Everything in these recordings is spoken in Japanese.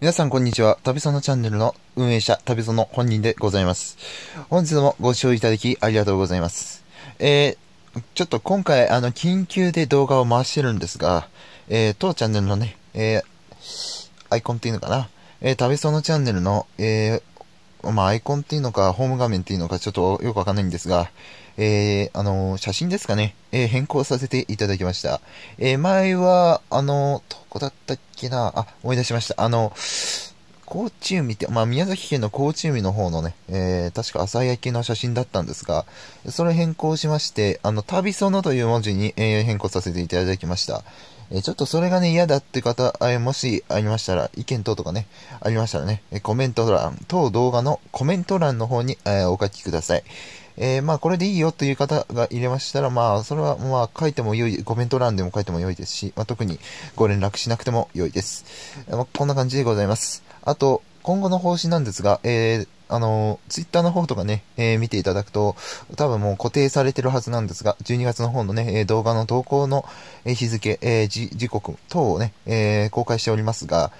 皆さんこんにちは。旅園のチャンネルの運営者、旅園の本人でございます。本日もご視聴いただきありがとうございます。えー、ちょっと今回、あの、緊急で動画を回してるんですが、えー、当チャンネルのね、えー、アイコンっていうのかな、えー、旅そチャンネルの、えー、まあ、アイコンっていうのか、ホーム画面っていうのか、ちょっとよくわかんないんですが、えー、あの、写真ですかね、えー、変更させていただきました。えー、前は、あの、どこだったっけな、あ、思い出しました。あの、高知海って、まあ、宮崎県の高知海の方のね、えー、確か朝焼けの写真だったんですが、それ変更しまして、あの、旅そのという文字に、えー、変更させていただきました。えー、ちょっとそれがね、嫌だって方、えもしありましたら、意見等とかね、ありましたらね、コメント欄、当動画のコメント欄の方に、えお書きください。えー、まあ、これでいいよという方が入れましたら、まあ、それは、まあ、書いても良い、コメント欄でも書いても良いですし、まあ、特にご連絡しなくても良いです。まあ、こんな感じでございます。あと、今後の方針なんですが、えー、あの、ツイッターの方とかね、えー、見ていただくと、多分もう固定されてるはずなんですが、12月の方のね、え動画の投稿の日付、えー、時刻等をね、えー、公開しておりますが、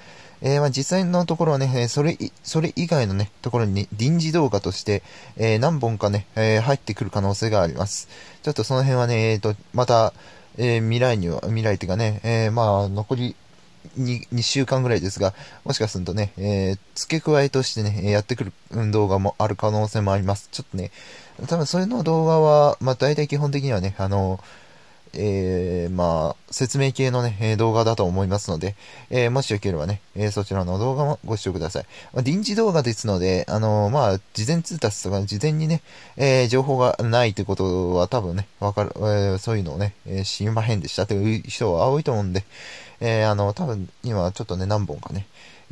えー、まあ実際のところはね、それ、それ以外のね、ところに、ね、臨時動画として、え何本かね、え入ってくる可能性があります。ちょっとその辺はね、えっ、と、また、え未来には、未来っていうかね、えまあ、残り、2, 週間ぐらいですが、もしかするとね、えー、付け加えとしてね、やってくる動画もある可能性もあります。ちょっとね、多分それの動画は、まあ、大体基本的にはね、あのえー、まあ、説明系のね、動画だと思いますので、えー、もしよければね、えー、そちらの動画もご視聴ください。まあ、臨時動画ですので、あのー、まあ、事前通達とか、事前にね、え情報がないということは多分ね、わかる、えそういうのをね、え知りまへんでしたという人は多いと思うんで、えあの、多分今ちょっとね、何本かね、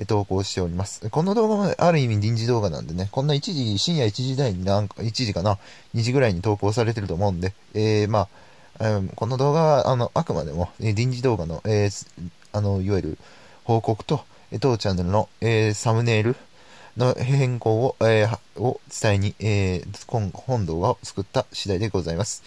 投稿しております。この動画もある意味臨時動画なんでね、こんな1時、深夜1時台になんか、1時かな、2時ぐらいに投稿されてると思うんで、えまあ、この動画は、あの、あくまでも、え臨時動画の、えー、あの、いわゆる報告と、え当チャンネルの、えー、サムネイルの変更を、えー、を伝えに、え今、本動画を作った次第でございます。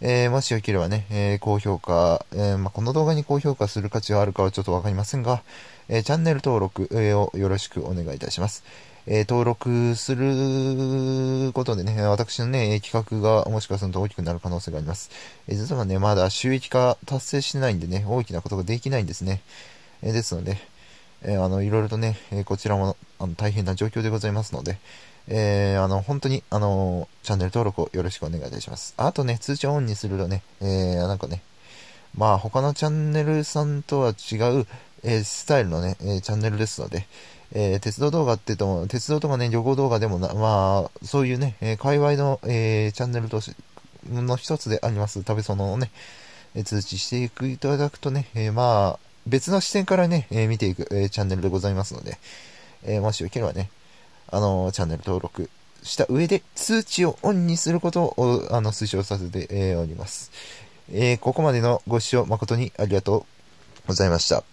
えもしよければね、え高評価、えまあ、この動画に高評価する価値はあるかはちょっとわかりませんが、えチャンネル登録、えをよろしくお願いいたします。え登録することでね、私のね、企画がもしかすると大きくなる可能性があります。え実はね、まだ収益化達成してないんでね、大きなことができないんですね。えですので、えあの、いろいろとね、えこちらもあの大変な状況でございますので、えー、あの、本当に、あの、チャンネル登録をよろしくお願いいたします。あとね、通知オンにするとね、えー、なんかね、まあ他のチャンネルさんとは違う、えー、スタイルのね、えー、チャンネルですので、えー、鉄道動画って言っても、鉄道とかね、旅行動画でもな、まあ、そういうね、えー、界隈の、えー、チャンネルとし、の一つであります、食べそのをね、えー、通知していくいただくとね、えー、まあ、別の視点からね、えー、見ていく、えー、チャンネルでございますので、えー、もしよければね、あのー、チャンネル登録した上で通知をオンにすることを、あの、推奨させて、えー、おります。えー、ここまでのご視聴誠にありがとうございました。